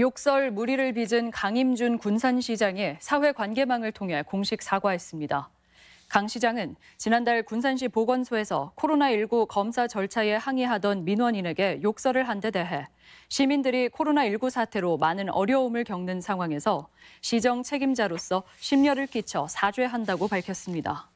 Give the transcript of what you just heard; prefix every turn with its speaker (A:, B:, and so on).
A: 욕설 무리를 빚은 강임준 군산시장이 사회관계망을 통해 공식 사과했습니다. 강 시장은 지난달 군산시 보건소에서 코로나19 검사 절차에 항의하던 민원인에게 욕설을 한 데 대해 시민들이 코로나19 사태로 많은 어려움을 겪는 상황에서 시정 책임자로서 심려를 끼쳐 사죄한다고 밝혔습니다.